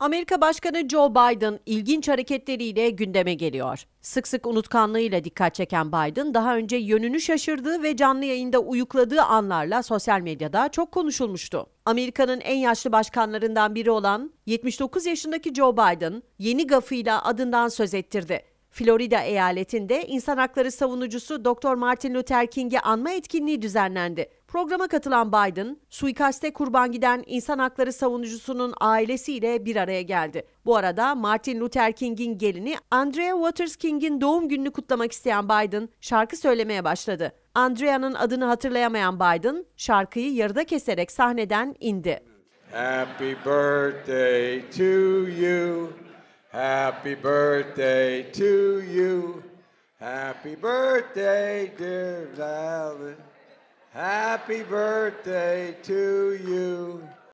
Amerika Başkanı Joe Biden ilginç hareketleriyle gündeme geliyor. Sık sık unutkanlığıyla dikkat çeken Biden daha önce yönünü şaşırdığı ve canlı yayında uyukladığı anlarla sosyal medyada çok konuşulmuştu. Amerika'nın en yaşlı başkanlarından biri olan 79 yaşındaki Joe Biden yeni gafıyla adından söz ettirdi. Florida eyaletinde insan hakları savunucusu Dr. Martin Luther King'i anma etkinliği düzenlendi. Programa katılan Biden, suikaste kurban giden insan hakları savunucusunun ailesiyle bir araya geldi. Bu arada Martin Luther King'in gelini Andrea Waters King'in doğum gününü kutlamak isteyen Biden şarkı söylemeye başladı. Andrea'nın adını hatırlayamayan Biden şarkıyı yarıda keserek sahneden indi. Happy birthday to you. Happy birthday to you. Happy birthday, dear Valen. Happy birthday to you.